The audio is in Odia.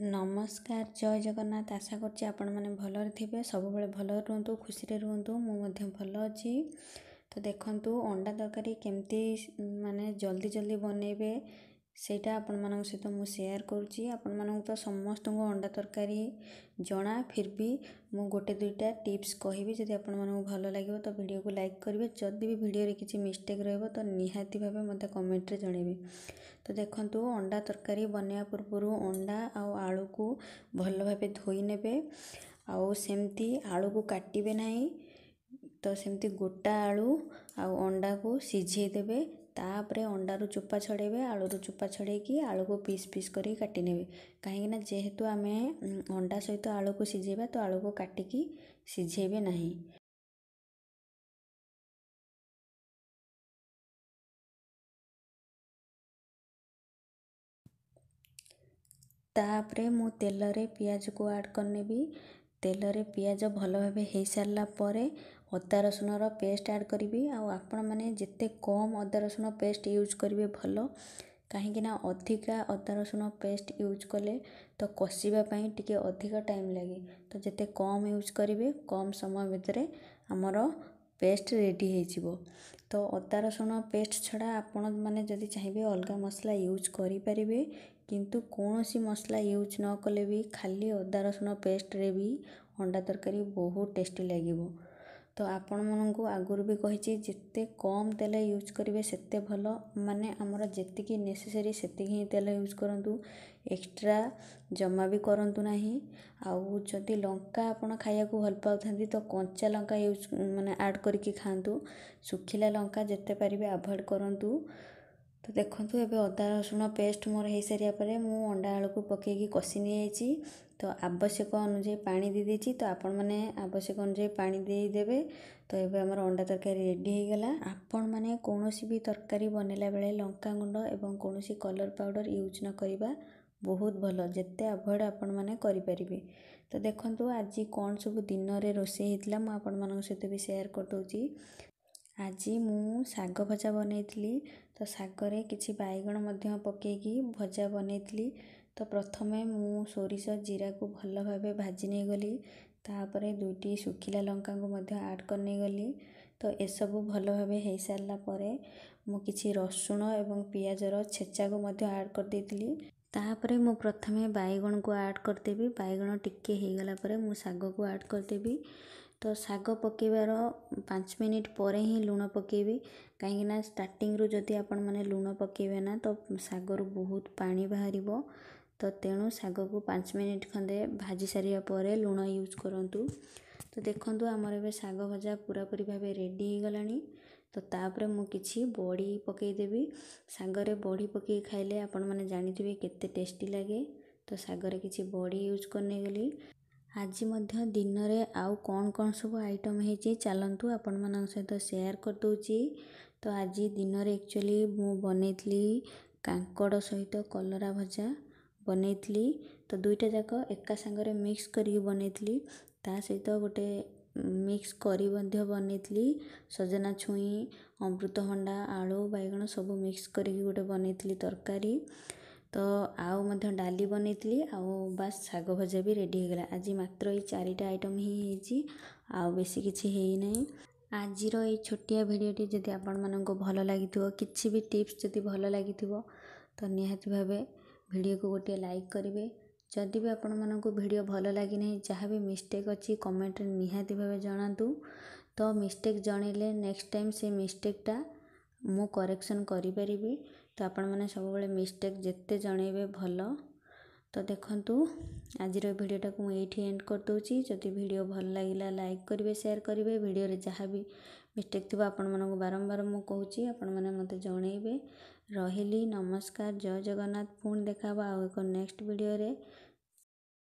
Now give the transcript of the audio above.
ନମସ୍କାର ଜୟ ଜଗନ୍ନାଥ ଆଶା କରୁଛି ଆପଣମାନେ ଭଲରେ ଥିବେ ସବୁବେଳେ ଭଲରେ ରୁହନ୍ତୁ ଖୁସିରେ ରୁହନ୍ତୁ ମୁଁ ମଧ୍ୟ ଭଲ ଅଛି ତ ଦେଖନ୍ତୁ ଅଣ୍ଡା ତରକାରୀ କେମିତି ମାନେ ଜଲ୍ଦି ଜଲ୍ଦି ବନେଇବେ ସେଇଟା ଆପଣମାନଙ୍କ ସହିତ ମୁଁ ସେୟାର କରୁଛି ଆପଣମାନଙ୍କୁ ତ ସମସ୍ତଙ୍କୁ ଅଣ୍ଡା ତରକାରୀ ଜଣା ଫିର୍ ବି ମୁଁ ଗୋଟେ ଦୁଇଟା ଟିପ୍ସ କହିବି ଯଦି ଆପଣମାନଙ୍କୁ ଭଲ ଲାଗିବ ତ ଭିଡ଼ିଓକୁ ଲାଇକ୍ କରିବେ ଯଦି ବି ଭିଡ଼ିଓରେ କିଛି ମିଷ୍ଟେକ୍ ରହିବ ତ ନିହାତି ଭାବେ ମୋତେ କମେଣ୍ଟରେ ଜଣେଇବେ ତ ଦେଖନ୍ତୁ ଅଣ୍ଡା ତରକାରୀ ବନେଇବା ପୂର୍ବରୁ ଅଣ୍ଡା ଆଉ ଆଳୁକୁ ଭଲ ଭାବେ ଧୋଇ ନେବେ ଆଉ ସେମିତି ଆଳୁକୁ କାଟିବେ ନାହିଁ ତ ସେମିତି ଗୋଟା ଆଳୁ ଆଉ ଅଣ୍ଡାକୁ ସିଝେଇ ଦେବେ ତାପରେ ଅଣ୍ଡାରୁ ଚୋପା ଛଡ଼େଇବେ ଆଳୁରୁ ଚୋପା ଛଡ଼େଇକି ଆଳୁକୁ ପିସ୍ ପିସ୍ କରିକି କାଟିନେବେ କାହିଁକିନା ଯେହେତୁ ଆମେ ଅଣ୍ଡା ସହିତ ଆଳୁକୁ ସିଝେଇବା ତ ଆଳୁକୁ କାଟିକି ସିଝେଇବେ ନାହିଁ ତାପରେ ମୁଁ ତେଲରେ ପିଆଜକୁ ଆଡ଼୍ କରିନେବି ତେଲରେ ପିଆଜ ଭଲ ଭାବେ ହୋଇସାରିଲା ପରେ ଅଦା ରସୁଣର ପେଷ୍ଟ ଆଡ଼୍ କରିବି ଆଉ ଆପଣମାନେ ଯେତେ କମ୍ ଅଦା ରସୁଣ ପେଷ୍ଟ ୟୁଜ୍ କରିବେ ଭଲ କାହିଁକିନା ଅଧିକା ଅଦା ରସୁଣ ପେଷ୍ଟ ୟୁଜ୍ କଲେ ତ କଷିବା ପାଇଁ ଟିକିଏ ଅଧିକ ଟାଇମ୍ ଲାଗେ ତ ଯେତେ କମ୍ ୟୁଜ୍ କରିବେ କମ୍ ସମୟ ଭିତରେ ଆମର ପେଷ୍ଟ ରେଡ଼ି ହୋଇଯିବ ତ ଅଦା ରସୁଣ ପେଷ୍ଟ ଛଡ଼ା ଆପଣମାନେ ଯଦି ଚାହିଁବେ ଅଲଗା ମସଲା ୟୁଜ୍ କରିପାରିବେ କିନ୍ତୁ କୌଣସି ମସଲା ୟୁଜ୍ ନକଲେ ବି ଖାଲି ଅଦା ରସୁଣ ପେଷ୍ଟରେ ବି ଅଣ୍ଡା ତରକାରୀ ବହୁତ ଟେଷ୍ଟି ଲାଗିବ ଆପଣମାନଙ୍କୁ ଆଗରୁ ବି କହିଛି ଯେତେ କମ୍ ତେଲ ୟୁଜ୍ କରିବେ ସେତେ ଭଲ ମାନେ ଆମର ଯେତିକି ନେସେସରି ସେତିକି ହିଁ ତେଲ ୟୁଜ୍ କରନ୍ତୁ ଏକ୍ସଟ୍ରା ଜମା ବି କରନ୍ତୁ ନାହିଁ ଆଉ ଯଦି ଲଙ୍କା ଆପଣ ଖାଇବାକୁ ଭଲ ପାଉଥାନ୍ତି ତ କଞ୍ଚା ଲଙ୍କା ୟୁଜ୍ ମାନେ ଆଡ଼୍ କରିକି ଖାଆନ୍ତୁ ଶୁଖିଲା ଲଙ୍କା ଯେତେ ପାରିବେ ଆଭଏଡ଼୍ କରନ୍ତୁ ତ ଦେଖନ୍ତୁ ଏବେ ଅଦା ରସୁଣ ପେଷ୍ଟ ମୋର ହେଇସାରିବା ପରେ ମୁଁ ଅଣ୍ଡା ଆଳୁକୁ ପକାଇକି କଷି ନେଇଯାଇଛି ତ ଆବଶ୍ୟକ ଅନୁଯାୟୀ ପାଣି ଦେଇଦେଇଛି ତ ଆପଣମାନେ ଆବଶ୍ୟକ ଅନୁଯାୟୀ ପାଣି ଦେଇଦେବେ ତ ଏବେ ଆମର ଅଣ୍ଡା ତରକାରୀ ରେଡ଼ି ହେଇଗଲା ଆପଣମାନେ କୌଣସି ବି ତରକାରୀ ବନେଇଲା ବେଳେ ଲଙ୍କା ଗୁଣ୍ଡ ଏବଂ କୌଣସି କଲର୍ ପାଉଡ଼ର ୟୁଜ୍ ନ କରିବା ବହୁତ ଭଲ ଯେତେ ଆଭଏଡ଼ ଆପଣମାନେ କରିପାରିବେ ତ ଦେଖନ୍ତୁ ଆଜି କ'ଣ ସବୁ ଦିନରେ ରୋଷେଇ ହେଇଥିଲା ମୁଁ ଆପଣମାନଙ୍କ ସହିତ ବି ସେୟାର୍ କରିଦେଉଛି ଆଜି ମୁଁ ଶାଗ ଭଜା ବନେଇଥିଲି ତ ଶାଗରେ କିଛି ବାଇଗଣ ମଧ୍ୟ ପକେଇକି ଭଜା ବନେଇଥିଲି ତ ପ୍ରଥମେ ମୁଁ ସୋରିଷ ଜିରାକୁ ଭଲ ଭାବେ ଭାଜି ନେଇଗଲି ତାପରେ ଦୁଇଟି ଶୁଖିଲା ଲଙ୍କାଙ୍କୁ ମଧ୍ୟ ଆଡ଼୍ କରିନେଇଗଲି ତ ଏସବୁ ଭଲ ଭାବେ ହୋଇସାରିଲା ପରେ ମୁଁ କିଛି ରସୁଣ ଏବଂ ପିଆଜର ଛେଚାକୁ ମଧ୍ୟ ଆଡ଼୍ କରିଦେଇଥିଲି ତାପରେ ମୁଁ ପ୍ରଥମେ ବାଇଗଣକୁ ଆଡ଼୍ କରିଦେବି ବାଇଗଣ ଟିକିଏ ହୋଇଗଲା ପରେ ମୁଁ ଶାଗକୁ ଆଡ଼୍ କରିଦେବି ତ ଶାଗ ପକେଇବାର ପାଞ୍ଚ ମିନିଟ୍ ପରେ ହିଁ ଲୁଣ ପକାଇବି କାହିଁକିନା ଷ୍ଟାର୍ଟିଂରୁ ଯଦି ଆପଣମାନେ ଲୁଣ ପକାଇବେ ନା ତ ଶାଗରୁ ବହୁତ ପାଣି ବାହାରିବ ତ ତେଣୁ ଶାଗକୁ ପାଞ୍ଚ ମିନିଟ୍ ଖଣ୍ଡେ ଭାଜି ସାରିବା ପରେ ଲୁଣ ୟୁଜ୍ କରନ୍ତୁ ତ ଦେଖନ୍ତୁ ଆମର ଏବେ ଶାଗ ଭଜା ପୁରାପୁରି ଭାବେ ରେଡ଼ି ହୋଇଗଲାଣି ତ ତାପରେ ମୁଁ କିଛି ବଡ଼ି ପକାଇଦେବି ଶାଗରେ ବଡ଼ି ପକାଇ ଖାଇଲେ ଆପଣମାନେ ଜାଣିଥିବେ କେତେ ଟେଷ୍ଟି ଲାଗେ ତ ଶାଗରେ କିଛି ବଡ଼ି ୟୁଜ୍ କରିନେଇଗଲି ଆଜି ମଧ୍ୟ ଦିନରେ ଆଉ କ'ଣ କ'ଣ ସବୁ ଆଇଟମ୍ ହେଇଛି ଚାଲନ୍ତୁ ଆପଣମାନଙ୍କ ସହିତ ସେୟାର୍ କରିଦେଉଛି ତ ଆଜି ଦିନରେ ଆକ୍ଚୁଆଲି ମୁଁ ବନେଇଥିଲି କାଙ୍କଡ଼ ସହିତ କଲରା ଭଜା ବନେଇଥିଲି ତ ଦୁଇଟା ଯାକ ଏକା ସାଙ୍ଗରେ ମିକ୍ସ କରିକି ବନେଇଥିଲି ତା ସହିତ ଗୋଟେ ମିକ୍ସ କରି ମଧ୍ୟ ବନେଇଥିଲି ସଜନା ଛୁଇଁ ଅମୃତଭଣ୍ଡା ଆଳୁ ବାଇଗଣ ସବୁ ମିକ୍ସ କରିକି ଗୋଟେ ବନେଇଥିଲି ତରକାରୀ ତ ଆଉ ମଧ୍ୟ ଡାଲି ବନେଇଥିଲି ଆଉ ବାସ୍ ଶାଗ ଭଜା ବି ରେଡ଼ି ହେଇଗଲା ଆଜି ମାତ୍ର ଏଇ ଚାରିଟା ଆଇଟମ୍ ହିଁ ହେଇଛି ଆଉ ବେଶୀ କିଛି ହେଇନାହିଁ ଆଜିର ଏଇ ଛୋଟିଆ ଭିଡ଼ିଓଟି ଯଦି ଆପଣମାନଙ୍କୁ ଭଲ ଲାଗିଥିବ କିଛି ବି ଟିପ୍ସ ଯଦି ଭଲ ଲାଗିଥିବ ତ ନିହାତି ଭାବେ ଭିଡ଼ିଓକୁ ଗୋଟିଏ ଲାଇକ୍ କରିବେ ଯଦି ବି ଆପଣମାନଙ୍କୁ ଭିଡ଼ିଓ ଭଲ ଲାଗିନାହିଁ ଯାହା ବି ମିଷ୍ଟେକ୍ ଅଛି କମେଣ୍ଟରେ ନିହାତି ଭାବେ ଜଣାନ୍ତୁ ତ ମିଷ୍ଟେକ୍ ଜଣେଇଲେ ନେକ୍ସଟ ଟାଇମ୍ ସେ ମିଷ୍ଟେକ୍ଟା ମୁଁ କରେକ୍ସନ୍ କରିପାରିବି ତ ଆପଣମାନେ ସବୁବେଳେ ମିଷ୍ଟେକ୍ ଯେତେ ଜଣେଇବେ ଭଲ ତ ଦେଖନ୍ତୁ ଆଜିର ଭିଡ଼ିଓଟାକୁ ମୁଁ ଏଇଠି ଏଣ୍ଡ କରିଦେଉଛି ଯଦି ଭିଡ଼ିଓ ଭଲ ଲାଗିଲା ଲାଇକ୍ କରିବେ ସେୟାର କରିବେ ଭିଡ଼ିଓରେ ଯାହା ବି ମିଷ୍ଟେକ୍ ଥିବ ଆପଣମାନଙ୍କୁ ବାରମ୍ବାର ମୁଁ କହୁଛି ଆପଣମାନେ ମୋତେ ଜଣେଇବେ ରହିଲି ନମସ୍କାର ଜୟ ଜଗନ୍ନାଥ ପୁଣି ଦେଖା ହେବ ଆଉ ଏକ ନେକ୍ସଟ ଭିଡ଼ିଓରେ